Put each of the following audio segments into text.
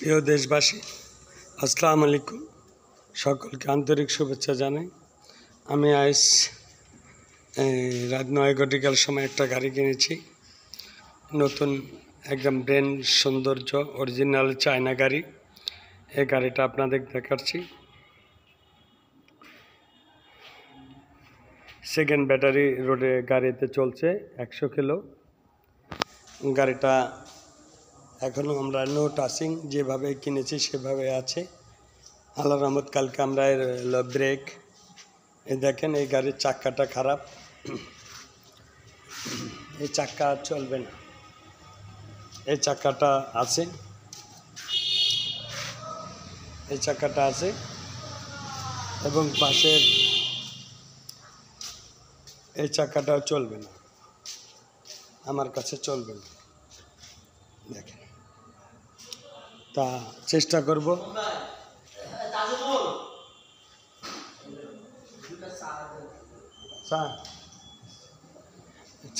প্রিয় দেশবাসী আসসালাম আলাইকুম সকলকে আন্তরিক শুভেচ্ছা জানাই আমি আইস রাত নয় সময় একটা গাড়ি কিনেছি নতুন একদম ব্র্যান্ড সৌন্দর্য অরিজিনাল চায়না গাড়ি এই গাড়িটা আপনাদের দেখাচ্ছি সেকেন্ড ব্যাটারি রোডে গাড়িতে চলছে একশো কিলো গাড়িটা এখনও আমরা নো টাচিং যেভাবে কিনেছি সেভাবে আছে আল্লাহ রহমত কালকে আমরা এর ব্রেক এই দেখেন এই গাড়ির চাক্কাটা খারাপ এই চাক্কা চলবে না এই চাক্কাটা আছে এই চাক্কাটা আছে এবং পাশের এই চাকাটাও চলবে না আমার কাছে চলবে না দেখেন তা চেষ্টা করব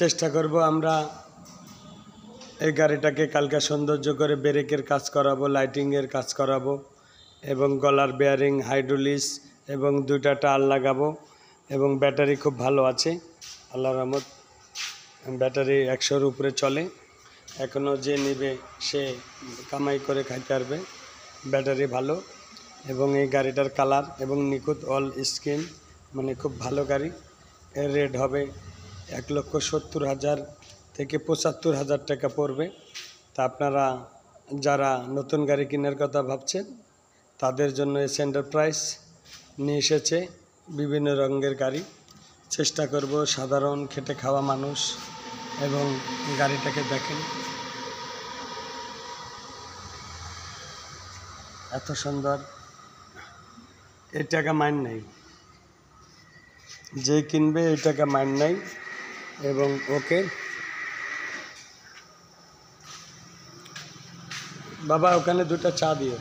চেষ্টা করব আমরা এই গাড়িটাকে কালকে সৌন্দর্য করে ব্রেকের কাজ করাবো লাইটিংয়ের কাজ করাবো এবং গলার বেয়ারিং হাইড্রোলিস এবং দুইটা টাল লাগাবো এবং ব্যাটারি খুব ভালো আছে আল্লাহ রহমত ব্যাটারি একশোর উপরে চলে এখনও যে নেবে সে কামাই করে খাইতে পারবে ব্যাটারি ভালো এবং এই গাড়িটার কালার এবং নিখুঁত অল স্ক্রিন মানে খুব ভালো গাড়ি এর রেট হবে এক লক্ষ সত্তর হাজার থেকে পঁচাত্তর হাজার টাকা পড়বে তা আপনারা যারা নতুন গাড়ি কেনার কথা ভাবছেন তাদের জন্য এস প্রাইস নিয়ে এসেছে বিভিন্ন রঙের গাড়ি চেষ্টা করব সাধারণ খেটে খাওয়া মানুষ এবং গাড়িটাকে দেখেন এত সুন্দর এই টাকা মাইন নেই যে কিনবে এই টাকা মাইন নেই এবং ওকে বাবা ওখানে দুটা চা দিয়ে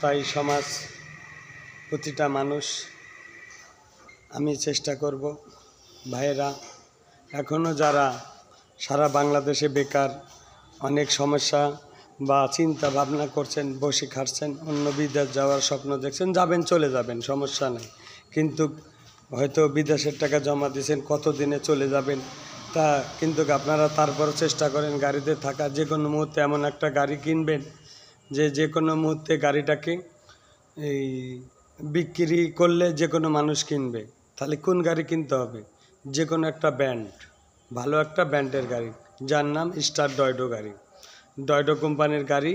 তাই সমাজ প্রতিটা মানুষ আমি চেষ্টা করব ভাইয়েরা এখনও যারা সারা বাংলাদেশে বেকার অনেক সমস্যা বা চিন্তা ভাবনা করছেন বসে খাটছেন অন্য বিদেশ যাওয়ার স্বপ্ন দেখছেন যাবেন চলে যাবেন সমস্যা নেই কিন্তু হয়তো বিদেশের টাকা জমা দিয়েছেন কত দিনে চলে যাবেন তা কিন্তু আপনারা তারপরও চেষ্টা করেন গাড়িতে থাকা যে কোনো মুহূর্তে এমন একটা গাড়ি কিনবেন যে যে কোনো মুহূর্তে গাড়িটাকে এই বিক্রি করলে যে কোনো মানুষ কিনবে তাহলে কোন গাড়ি কিনতে হবে যে কোনো একটা ব্যান্ড ভালো একটা ব্র্যান্ডের গাড়ি যার নাম স্টার ডয়ডো গাড়ি ডয়ডো কোম্পানির গাড়ি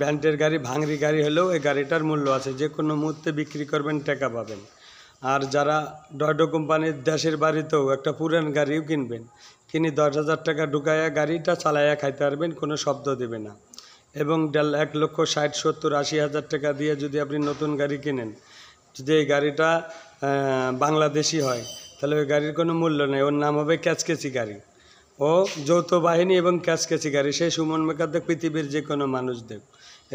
ব্যান্ডের গাড়ি ভাঙরি গাড়ি হলেও এই গাড়িটার মূল্য আছে যে কোনো মুহূর্তে বিক্রি করবেন টাকা পাবেন আর যারা ডয়ডো কোম্পানির দেশের বাড়িতেও একটা পুরান গাড়িও কিনবেন কিনে দশ হাজার টাকা ঢুকাইয়া গাড়িটা চালাইয়া খাইতে পারবেন কোনো শব্দ দেবে না এবং দেড় এক লক্ষ ষাট সত্তর আশি হাজার টাকা দিয়ে যদি আপনি নতুন গাড়ি কেনেন যদি এই গাড়িটা বাংলাদেশি হয় তাহলে ওই গাড়ির কোনো মূল্য নেই ওর নাম হবে ক্যাচকেচি গাড়ি ও যৌথ বাহিনী এবং ক্যাচকেচি গাড়ি সেই সুমন মেকার পৃথিবীর যে কোনো মানুষ দেব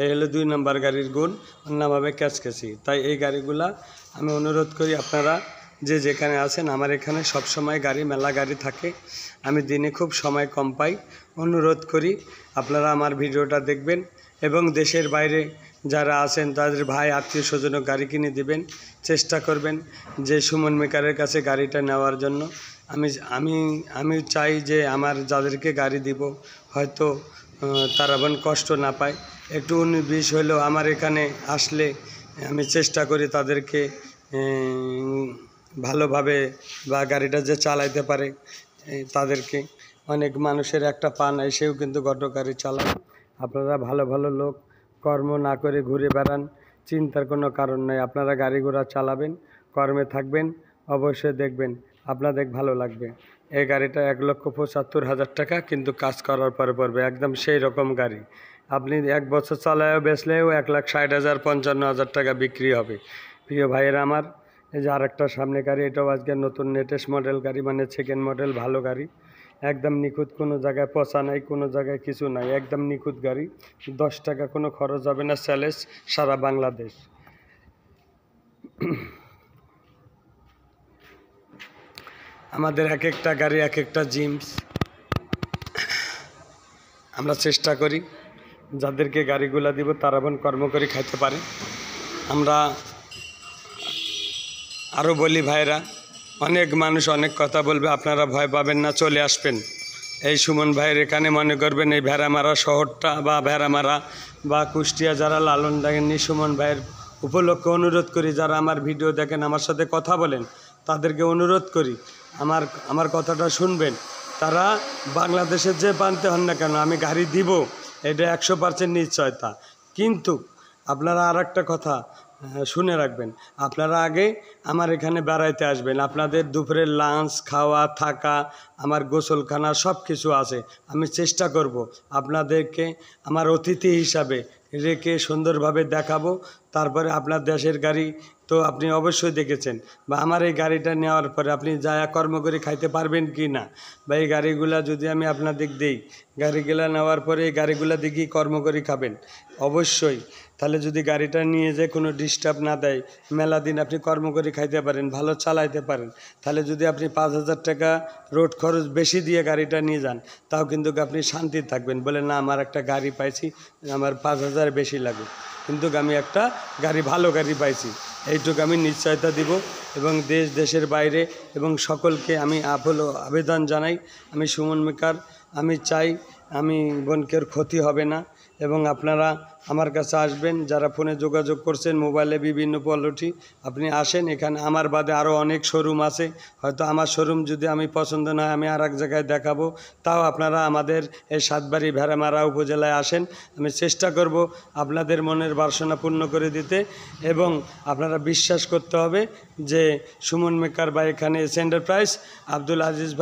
এই হলো দুই নম্বর গাড়ির গুণ ওর নাম হবে ক্যাচকেচি তাই এই গাড়িগুলা আমি অনুরোধ করি আপনারা যে যেখানে আছেন আমার এখানে সব সময় গাড়ি মেলা গাড়ি থাকে আমি দিনে খুব সময় কম পাই অনুরোধ করি আপনারা আমার ভিডিওটা দেখবেন এবং দেশের বাইরে যারা আছেন তাদের ভাই আত্মীয় স্বজন গাড়ি কিনে দিবেন চেষ্টা করবেন যে সুমন মেকারের কাছে গাড়িটা নেওয়ার জন্য আমি আমি আমি চাই যে আমার যাদেরকে গাড়ি দিব হয়তো তারা বন কষ্ট না পায় একটু উনি বিষ হলেও আমার এখানে আসলে আমি চেষ্টা করি তাদেরকে ভালোভাবে বা গাড়িটা যে চালাইতে পারে তাদেরকে অনেক মানুষের একটা পা নাই সেও কিন্তু গত গাড়ি চালায় আপনারা ভালো ভালো লোক কর্ম না করে ঘুরে বেড়ান চিন্তার কোনো কারণ নাই আপনারা গাড়ি ঘোড়া চালাবেন কর্মে থাকবেন অবশ্যই দেখবেন আপনাদের ভালো লাগবে এই গাড়িটা এক লক্ষ পঁচাত্তর হাজার টাকা কিন্তু কাজ করার পরে পড়বে একদম সেই রকম গাড়ি আপনি এক বছর চালায়ও বেচলেও এক লাখ ষাট হাজার পঞ্চান্ন হাজার টাকা বিক্রি হবে প্রিয় ভাইয়ের আমার এই যে আরেকটা সামনে গাড়ি এটাও আজকে নতুন লেটেস্ট মডেল গাড়ি মানে সেকেন্ড মডেল ভালো গাড়ি একদম নিখুঁত কোনো জায়গায় পচা নাই কোনো জায়গায় কিছু নাই একদম নিখুঁত গাড়ি দশ টাকা কোনো খরচ হবে না স্যালেস সারা বাংলাদেশ আমাদের এক একটা গাড়ি এক একটা জিমস আমরা চেষ্টা করি যাদেরকে গাড়িগুলা দিব তারা বোন কর্ম করে খাইতে পারে আমরা আরও বলি ভাইরা অনেক মানুষ অনেক কথা বলবে আপনারা ভয় পাবেন না চলে আসবেন এই সুমন ভাইয়ের এখানে মনে করবেন এই ভেড়ামারা শহরটা বা ভেড়ামারা বা কুষ্টিয়া যারা লালন দেখেননি সুমন ভাইয়ের উপলক্ষে অনুরোধ করি যারা আমার ভিডিও দেখেন আমার সাথে কথা বলেন তাদেরকে অনুরোধ করি আমার আমার কথাটা শুনবেন তারা বাংলাদেশের যে প্রান্তে হন না কেন আমি গাড়ি দিব এটা একশো পার্সেন্ট নিশ্চয়তা কিন্তু আপনারা আর একটা কথা হ্যাঁ, শুনে রাখবেন আপনারা আগে আমার এখানে বেড়াইতে আসবেন আপনাদের দুপুরের লাঞ্চ খাওয়া থাকা আমার গোসলখানা সব কিছু আছে আমি চেষ্টা করব আপনাদেরকে আমার অতিথি হিসাবে রেখে সুন্দরভাবে দেখাবো তারপরে আপনার দেশের গাড়ি তো আপনি অবশ্যই দেখেছেন বা আমার এই গাড়িটা নেওয়ার পরে আপনি যায়া কর্ম করে খাইতে পারবেন কি না বা এই গাড়িগুলা যদি আমি আপনাদের দিই গাড়িগুলা নেওয়ার পরে এই গাড়িগুলা দেখি কর্ম করে খাবেন অবশ্যই তাহলে যদি গাড়িটা নিয়ে যে কোনো ডিস্টার্ব না দেয় মেলা দিন আপনি কর্ম করে খাইতে পারেন ভালো চালাইতে পারেন তাহলে যদি আপনি পাঁচ হাজার টাকা রোড খরচ বেশি দিয়ে গাড়িটা নিয়ে যান তাও কিন্তু আপনি শান্তি থাকবেন বলে না আমার একটা গাড়ি পাইছি আমার পাঁচ হাজার বেশি লাগে কিন্তু আমি একটা গাড়ি ভালো গাড়ি পাইছি এইটুকু আমি নিশ্চয়তা দিব এবং দেশ দেশের বাইরে এবং সকলকে আমি আপল আবেদন জানাই আমি সুমন মেকার আমি চাই আমি বোনকের ক্ষতি হবে না এবং আপনারা আমার কাছে আসবেন যারা ফোনে যোগাযোগ করছেন মোবাইলে বিভিন্ন পলটি আপনি আসেন এখানে আমার বাদে আরও অনেক শোরুম আছে হয়তো আমার শোরুম যদি আমি পছন্দ না আমি আর এক জায়গায় দেখাবো তাও আপনারা আমাদের এই সাতবাড়ি ভেড়ামারা উপজেলায় আসেন আমি চেষ্টা করব আপনাদের মনের বাসনা পূর্ণ করে দিতে এবং আপনারা বিশ্বাস করতে হবে যে সুমন মেকার বা এখানে এস এন্টারপ্রাইজ আব্দুল আজিজ ভাই